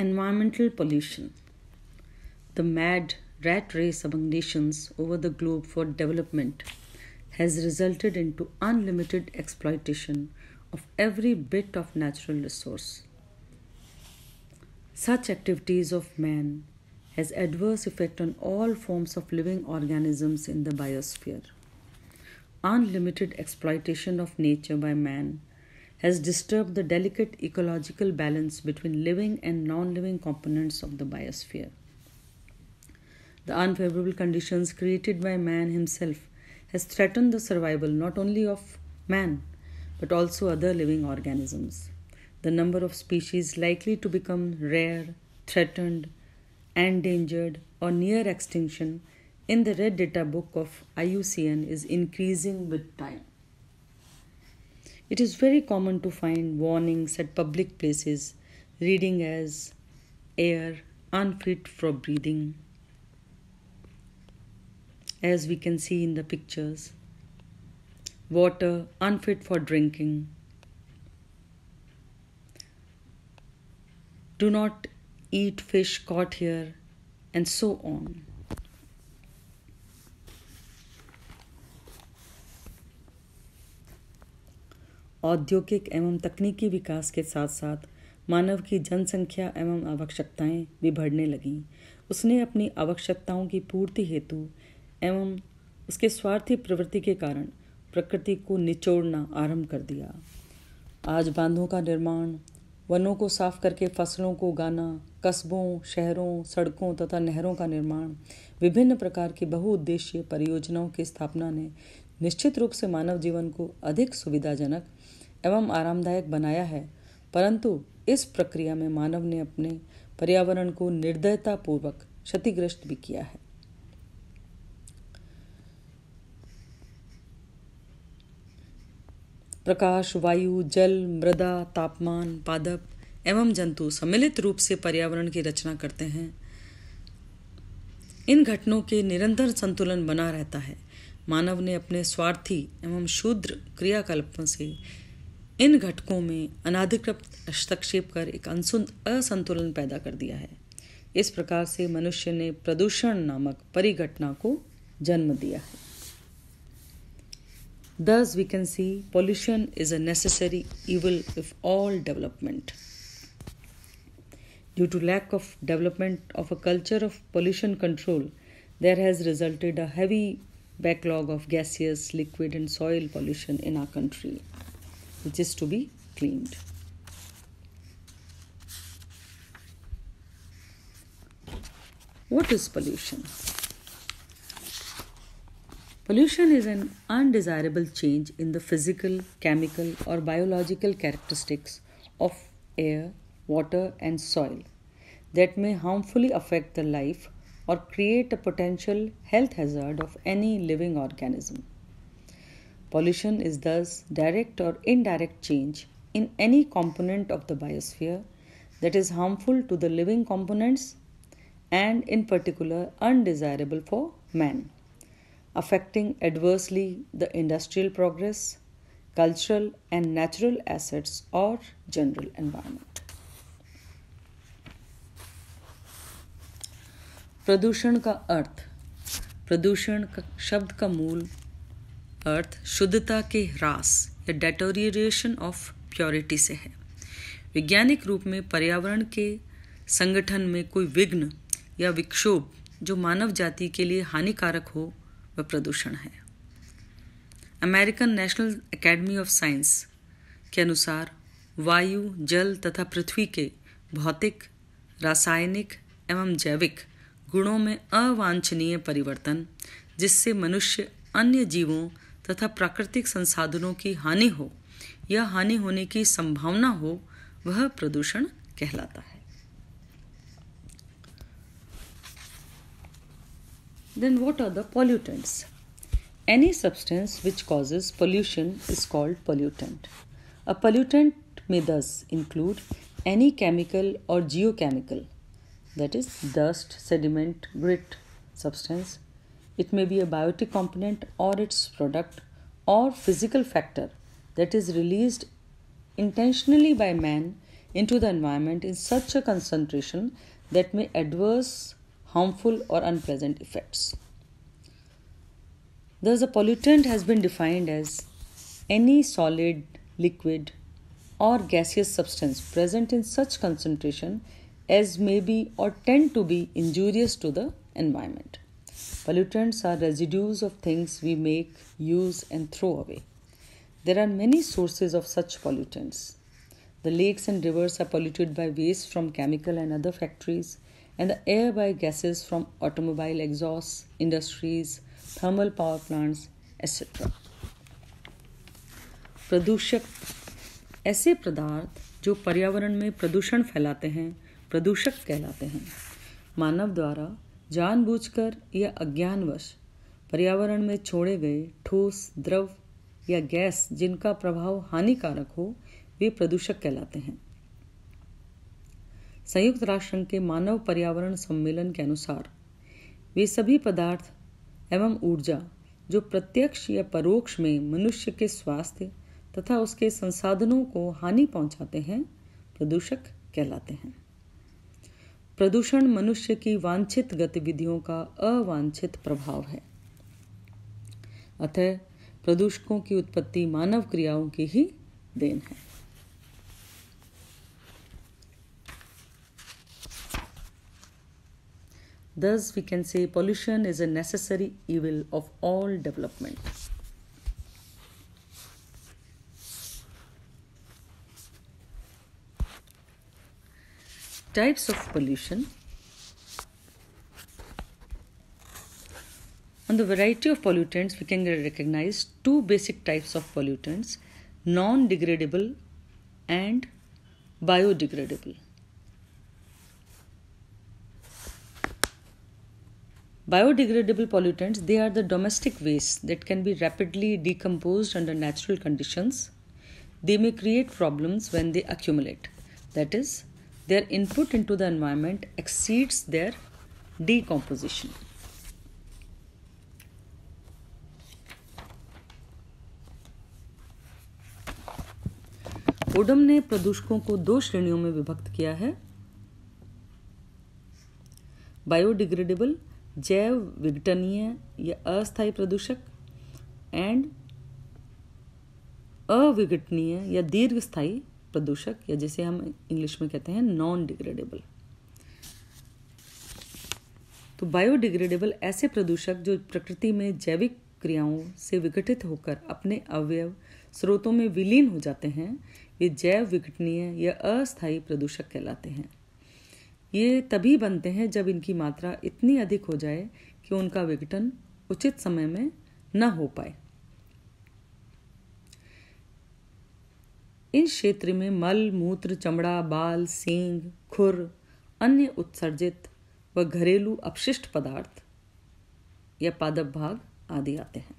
Environmental pollution. The mad rat race among nations over the globe for development has resulted into unlimited exploitation of every bit of natural resource. Such activities of man has adverse effect on all forms of living organisms in the biosphere. Unlimited exploitation of nature by man has disturbed the delicate ecological balance between living and non living components of the biosphere. The unfavorable conditions created by man himself has threatened the survival not only of man but also other living organisms. The number of species likely to become rare, threatened, endangered, or near extinction in the Red Data Book of IUCN is increasing with time. It is very common to find warnings at public places reading as air unfit for breathing, as we can see in the pictures, water unfit for drinking. Do not eat fish caught here, and so on. औद्योगिक एवं तकनीकी विकास के साथ साथ मानव की जनसंख्या एवं आवश्यकताएं भी बढ़ने लगीं उसने अपनी आवश्यकताओं की पूर्ति हेतु एवं उसके स्वार्थी प्रवृत्ति के कारण प्रकृति को निचोड़ना आरंभ कर दिया आज बांधों का निर्माण वनों को साफ करके फसलों को उगाना कस्बों शहरों सड़कों तथा नहरों का निर्माण विभिन्न प्रकार की बहुउद्देशीय परियोजनाओं की स्थापना ने निश्चित रूप से मानव जीवन को अधिक सुविधाजनक एवं आरामदायक बनाया है परंतु इस प्रक्रिया में मानव ने अपने पर्यावरण को निर्दयतापूर्वक क्षतिग्रस्त भी किया है प्रकाश वायु जल मृदा तापमान पादप एवं जंतु सम्मिलित रूप से पर्यावरण की रचना करते हैं इन घटनों के निरंतर संतुलन बना रहता है मानव ने अपने स्वार्थी एवं शूद्र क्रियाकल्पों से इन घटकों में अनाधिकृत हस्तक्षेप कर एक असंतुलन पैदा कर दिया है इस प्रकार से मनुष्य ने प्रदूषण नामक परिघटना को जन्म दिया है Thus, we can see pollution is a necessary evil of all development. Due to lack of development of a culture of pollution control, there has resulted a heavy backlog of gaseous, liquid, and soil pollution in our country, which is to be cleaned. What is pollution? Pollution is an undesirable change in the physical, chemical, or biological characteristics of air, water, and soil that may harmfully affect the life or create a potential health hazard of any living organism. Pollution is thus direct or indirect change in any component of the biosphere that is harmful to the living components and, in particular, undesirable for man. affecting adversely the industrial progress, cultural and natural assets, or general environment. प्रदूषण का अर्थ प्रदूषण शब्द का मूल अर्थ शुद्धता के ह्रास या डेटोरिएशन ऑफ प्योरिटी से है वैज्ञानिक रूप में पर्यावरण के संगठन में कोई विघ्न या विक्षोभ जो मानव जाति के लिए हानिकारक हो व प्रदूषण है American national academy of science के अनुसार वायु जल तथा पृथ्वी के भौतिक रासायनिक एवं जैविक गुणों में अवांछनीय परिवर्तन जिससे मनुष्य अन्य जीवों तथा प्राकृतिक संसाधनों की हानि हो या हानि होने की संभावना हो वह प्रदूषण कहलाता है Then what are the pollutants? Any substance which causes pollution is called pollutant. A pollutant may thus include any chemical or geochemical, that is, dust, sediment, grit substance. It may be a biotic component or its product or physical factor that is released intentionally by man into the environment in such a concentration that may adverse harmful or unpleasant effects. Thus, a pollutant has been defined as any solid, liquid, or gaseous substance present in such concentration as may be or tend to be injurious to the environment. Pollutants are residues of things we make, use, and throw away. There are many sources of such pollutants. The lakes and rivers are polluted by waste from chemical and other factories. and the air by gases from automobile exhausts, industries, thermal power plants, etc. प्रदूषक ऐसे पदार्थ जो पर्यावरण में प्रदूषण फैलाते हैं प्रदूषक कहलाते हैं मानव द्वारा जानबूझकर या अज्ञानवश पर्यावरण में छोड़े गए ठोस द्रव या गैस जिनका प्रभाव हानिकारक हो वे प्रदूषक कहलाते हैं संयुक्त राष्ट्र संघ के मानव पर्यावरण सम्मेलन के अनुसार वे सभी पदार्थ एवं ऊर्जा जो प्रत्यक्ष या परोक्ष में मनुष्य के स्वास्थ्य तथा उसके संसाधनों को हानि पहुंचाते हैं प्रदूषक कहलाते हैं प्रदूषण मनुष्य की वांछित गतिविधियों का अवांछित प्रभाव है अतः प्रदूषकों की उत्पत्ति मानव क्रियाओं की ही देन है Thus, we can say pollution is a necessary evil of all development. Types of pollution On the variety of pollutants, we can recognize two basic types of pollutants non degradable and biodegradable. Biodegradable pollutants, they are the domestic waste that can be rapidly decomposed under natural conditions. They may create problems when they accumulate. That is, their input into the environment exceeds their decomposition. Odum ने प्रदूषकों को दो श्रेणियों में विभक्त किया है biodegradable जैव विघटनीय या अस्थायी प्रदूषक एंड अविघटनीय या दीर्घ स्थायी प्रदूषक या जिसे हम इंग्लिश में कहते हैं नॉन डिग्रेडेबल तो बायोडिग्रेडेबल ऐसे प्रदूषक जो प्रकृति में जैविक क्रियाओं से विघटित होकर अपने अवयव स्रोतों में विलीन हो जाते हैं ये जैव विघटनीय या अस्थायी प्रदूषक कहलाते हैं ये तभी बनते हैं जब इनकी मात्रा इतनी अधिक हो जाए कि उनका विघटन उचित समय में न हो पाए इन क्षेत्र में मल मूत्र चमड़ा बाल सींग खुर अन्य उत्सर्जित व घरेलू अपशिष्ट पदार्थ या पादप भाग आदि आते हैं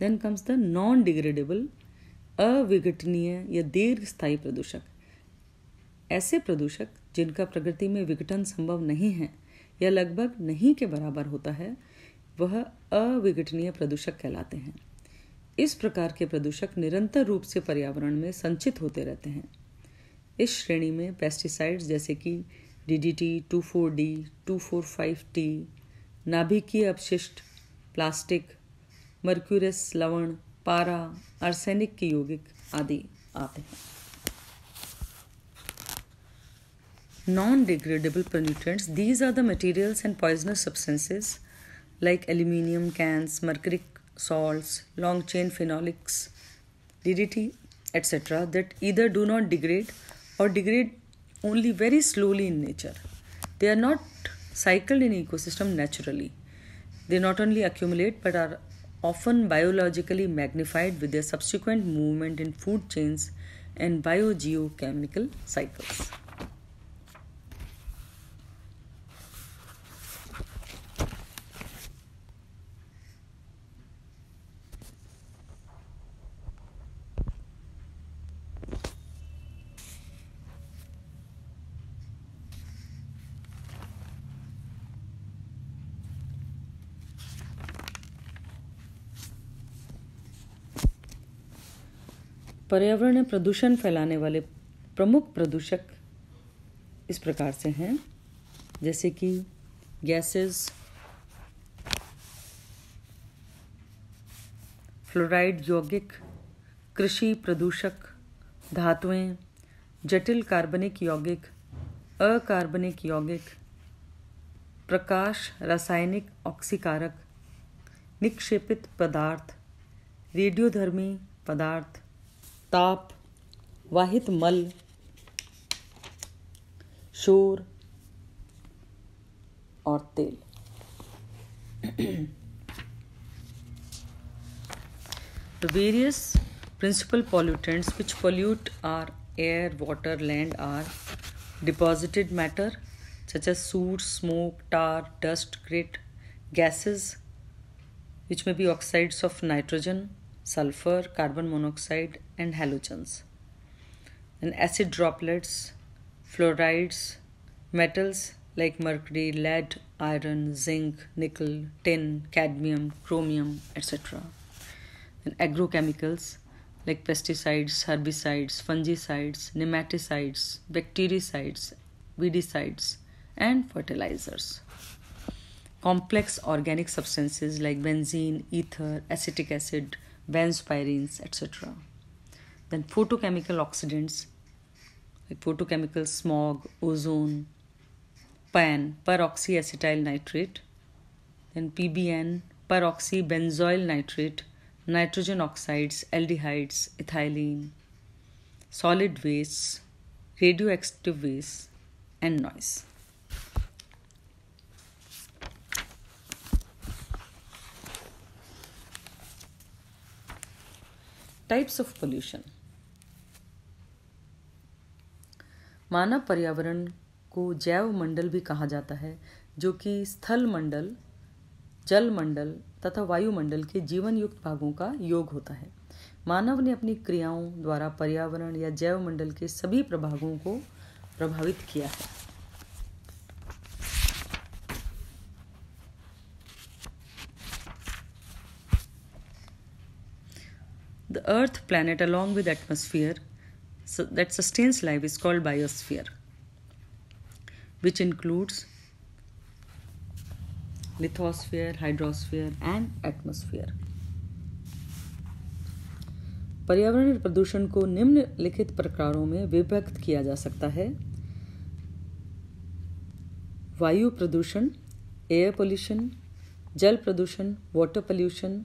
then comes the non degradable अविघटनीय या दीर्घ स्थायी प्रदूषक ऐसे प्रदूषक जिनका प्रकृति में विघटन संभव नहीं है या लगभग नहीं के बराबर होता है वह अविघटनीय प्रदूषक कहलाते हैं इस प्रकार के प्रदूषक निरंतर रूप से पर्यावरण में संचित होते रहते हैं इस श्रेणी में पेस्टिसाइड्स जैसे कि DDT two four D two four five T नाभिकीय अपशिष्ट प्लास्टिक मर्क्यूरस लवण पारा आर्सेनिक के यौगिक आदि आते हैं non-degradable pollutants these are the materials and poisonous substances like aluminium cans mercury salts long chain phenolics ddt etc that either do not degrade or degrade only very slowly in nature they are not cycled in ecosystem naturally they not only accumulate but are often biologically magnified with their subsequent movement in food chains and biogeochemical cycles पर्यावरण में प्रदूषण फैलाने वाले प्रमुख प्रदूषक इस प्रकार से हैं जैसे कि गैसेस फ्लोराइड यौगिक कृषि प्रदूषक धातुएं जटिल कार्बनिक यौगिक अकार्बनिक यौगिक प्रकाश रासायनिक ऑक्सीकारक निक्षेपित पदार्थ रेडियोधर्मी पदार्थ ताप वाहित मल शोर और तेल the various principal pollutants which pollute our air water land are deposited matter such as soot smoke tar dust grit gases which में भी oxides of nitrogen sulfur, carbon monoxide, and halogens. And acid droplets, fluorides, metals like mercury, lead, iron, zinc, nickel, tin, cadmium, chromium, etc. And agrochemicals like pesticides, herbicides, fungicides, nematicides, bactericides, weedicides, and fertilizers. Complex organic substances like benzene, ether, acetic acid, benzpyrens, etc. Then photochemical oxidants like photochemical smog, ozone, PAN, peroxyacetyl nitrate, then PBN, peroxybenzoyl nitrate, nitrogen oxides, aldehydes, ethylene, solid wastes, radioactive wastes, and noise. Types of pollution मानव पर्यावरण को जैव मंडल भी कहा जाता है जो कि स्थल मंडल जल मंडल तथा वायुमंडल के जीवन युक्त भागों का योग होता है मानव ने अपनी क्रियाओं द्वारा पर्यावरण या जैव मंडल के सभी प्रभागों को प्रभावित किया है The Earth planet, along with atmosphere so that sustains life, is called biosphere, which includes lithosphere, hydrosphere, and atmosphere. पर्यावरण प्रदूषण को निम्नलिखित प्रकारों में विभक्त किया जा सकता है वायु प्रदूषण एयर पोल्यूशन जल प्रदूषण वाटर पोल्यूशन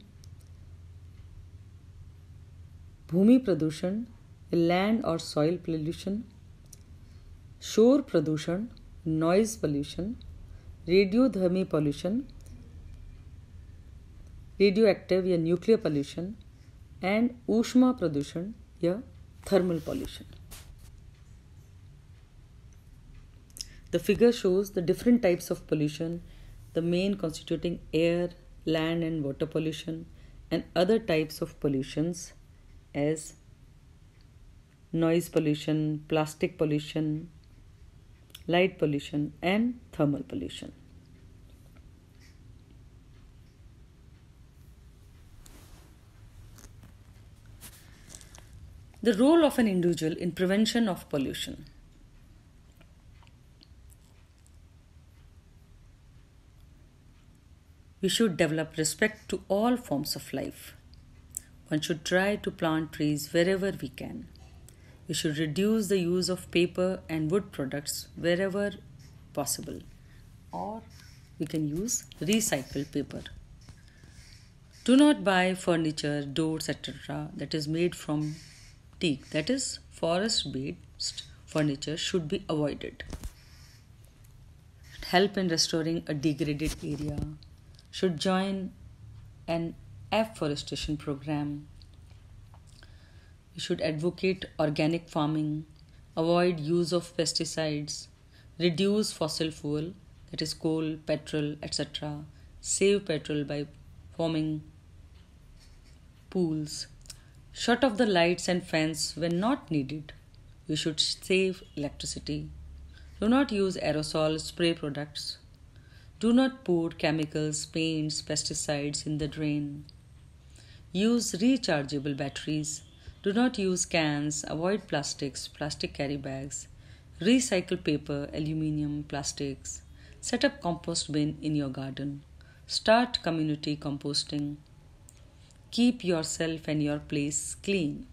भूमि प्रदूषण लैंड और सॉइल पोल्यूशन शोर प्रदूषण नॉइज पोल्यूशन रेडियोधर्मी पोल्यूशन रेडियो एक्टिव या न्यूक्लियर पोल्यूशन एंड ऊष्मा प्रदूषण या thermal pollution The figure shows the different types of pollution, the main constituting air, land, and water pollution, and other types of pollutions as noise pollution, plastic pollution, light pollution, and thermal pollution. The role of an individual in prevention of pollution. We should develop respect to all forms of life. One should try to plant trees wherever we can. We should reduce the use of paper and wood products wherever possible, or we can use recycled paper. Do not buy furniture, doors, etc., that is made from teak, that is, forest based furniture should be avoided. Help in restoring a degraded area, should join an afforestation program. We should advocate organic farming, avoid use of pesticides, reduce fossil fuel that is coal, petrol, etc. Save petrol by forming pools. Shut off the lights and fans when not needed. You should save electricity. Do not use aerosol spray products. Do not pour chemicals, paints, pesticides in the drain. Use rechargeable batteries. Do not use cans. Avoid plastics, plastic carry bags. Recycle paper, aluminium, plastics. Set up compost bin in your garden. Start community composting. Keep yourself and your place clean.